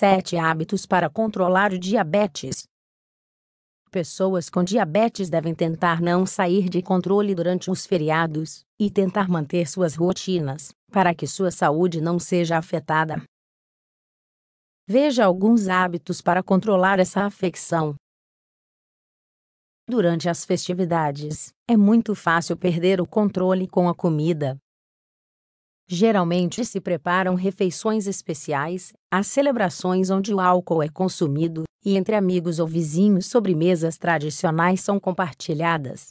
7 hábitos para controlar o diabetes. Pessoas com diabetes devem tentar não sair de controle durante os feriados e tentar manter suas rotinas para que sua saúde não seja afetada. Veja alguns hábitos para controlar essa afecção. Durante as festividades, é muito fácil perder o controle com a comida, Geralmente se preparam refeições especiais, as celebrações onde o álcool é consumido, e entre amigos ou vizinhos sobremesas tradicionais são compartilhadas.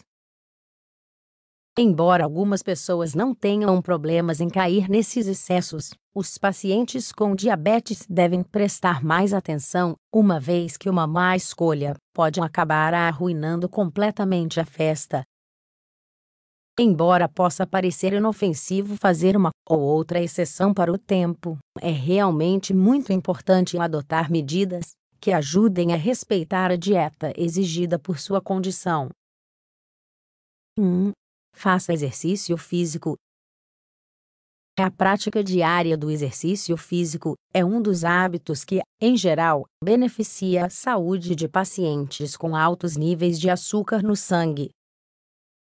Embora algumas pessoas não tenham problemas em cair nesses excessos, os pacientes com diabetes devem prestar mais atenção, uma vez que uma má escolha pode acabar arruinando completamente a festa, Embora possa parecer inofensivo fazer uma ou outra exceção para o tempo, é realmente muito importante adotar medidas que ajudem a respeitar a dieta exigida por sua condição. 1. Faça exercício físico. A prática diária do exercício físico é um dos hábitos que, em geral, beneficia a saúde de pacientes com altos níveis de açúcar no sangue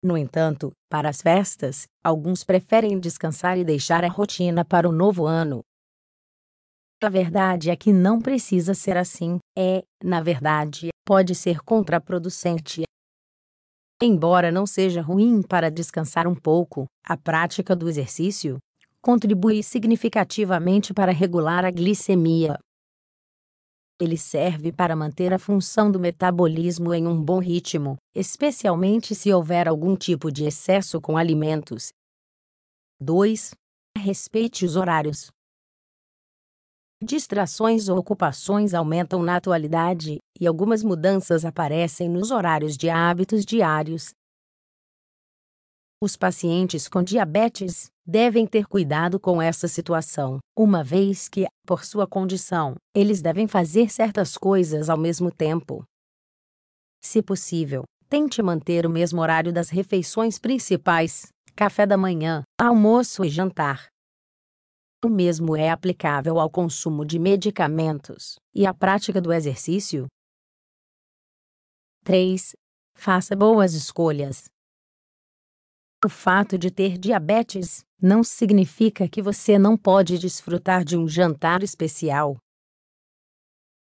no entanto, para as festas, alguns preferem descansar e deixar a rotina para o novo ano. A verdade é que não precisa ser assim, é, na verdade, pode ser contraproducente. Embora não seja ruim para descansar um pouco, a prática do exercício contribui significativamente para regular a glicemia, ele serve para manter a função do metabolismo em um bom ritmo, especialmente se houver algum tipo de excesso com alimentos. 2. Respeite os horários. Distrações ou ocupações aumentam na atualidade, e algumas mudanças aparecem nos horários de hábitos diários, os pacientes com diabetes devem ter cuidado com essa situação, uma vez que, por sua condição, eles devem fazer certas coisas ao mesmo tempo. Se possível, tente manter o mesmo horário das refeições principais café da manhã, almoço e jantar. O mesmo é aplicável ao consumo de medicamentos e à prática do exercício. 3. Faça boas escolhas. O fato de ter diabetes não significa que você não pode desfrutar de um jantar especial.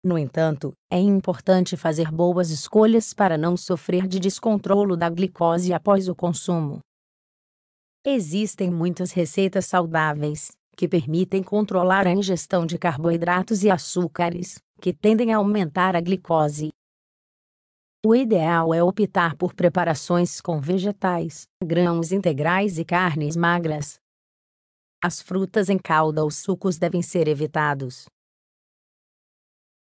No entanto, é importante fazer boas escolhas para não sofrer de descontrolo da glicose após o consumo. Existem muitas receitas saudáveis que permitem controlar a ingestão de carboidratos e açúcares, que tendem a aumentar a glicose. O ideal é optar por preparações com vegetais, grãos integrais e carnes magras. As frutas em calda ou sucos devem ser evitados.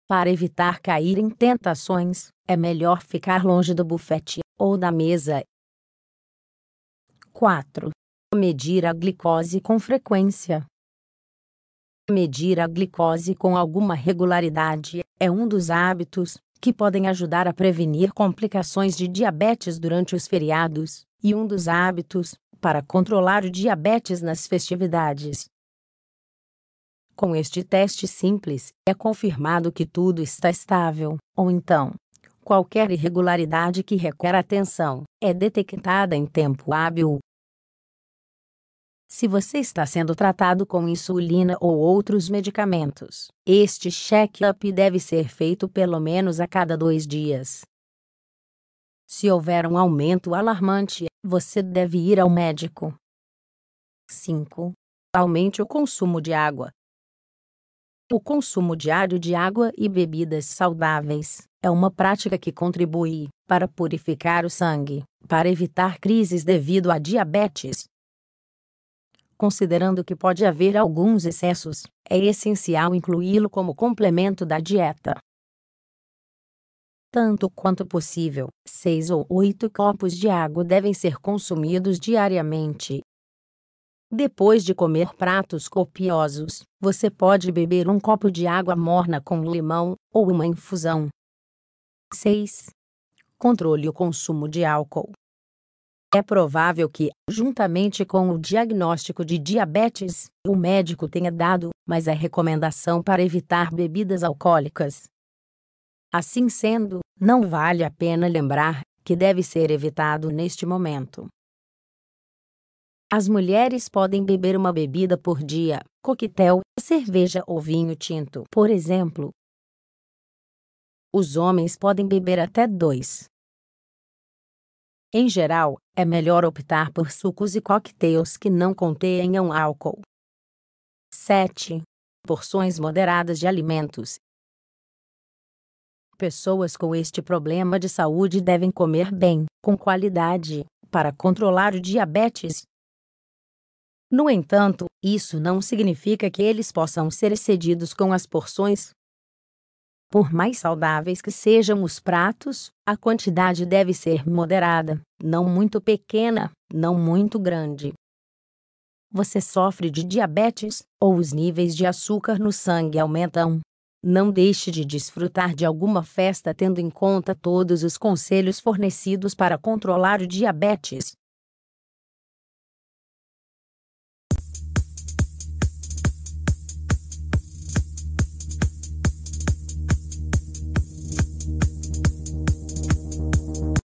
Para evitar cair em tentações, é melhor ficar longe do bufete ou da mesa. 4. Medir a glicose com frequência. Medir a glicose com alguma regularidade é um dos hábitos que podem ajudar a prevenir complicações de diabetes durante os feriados, e um dos hábitos para controlar o diabetes nas festividades. Com este teste simples, é confirmado que tudo está estável, ou então, qualquer irregularidade que requer atenção é detectada em tempo hábil se você está sendo tratado com insulina ou outros medicamentos, este check-up deve ser feito pelo menos a cada dois dias. Se houver um aumento alarmante, você deve ir ao médico. 5. Aumente o consumo de água. O consumo diário de água e bebidas saudáveis é uma prática que contribui para purificar o sangue, para evitar crises devido a diabetes, considerando que pode haver alguns excessos, é essencial incluí-lo como complemento da dieta. Tanto quanto possível, 6 ou 8 copos de água devem ser consumidos diariamente. Depois de comer pratos copiosos, você pode beber um copo de água morna com limão ou uma infusão. 6. Controle o consumo de álcool. É provável que, juntamente com o diagnóstico de diabetes, o médico tenha dado mais a recomendação para evitar bebidas alcoólicas. Assim sendo, não vale a pena lembrar que deve ser evitado neste momento. As mulheres podem beber uma bebida por dia, coquetel, cerveja ou vinho tinto, por exemplo. Os homens podem beber até dois, em geral, é melhor optar por sucos e coquetéis que não contenham álcool. 7. Porções moderadas de alimentos. Pessoas com este problema de saúde devem comer bem, com qualidade, para controlar o diabetes. No entanto, isso não significa que eles possam ser excedidos com as porções por mais saudáveis que sejam os pratos, a quantidade deve ser moderada, não muito pequena, não muito grande. Você sofre de diabetes ou os níveis de açúcar no sangue aumentam? Não deixe de desfrutar de alguma festa tendo em conta todos os conselhos fornecidos para controlar o diabetes.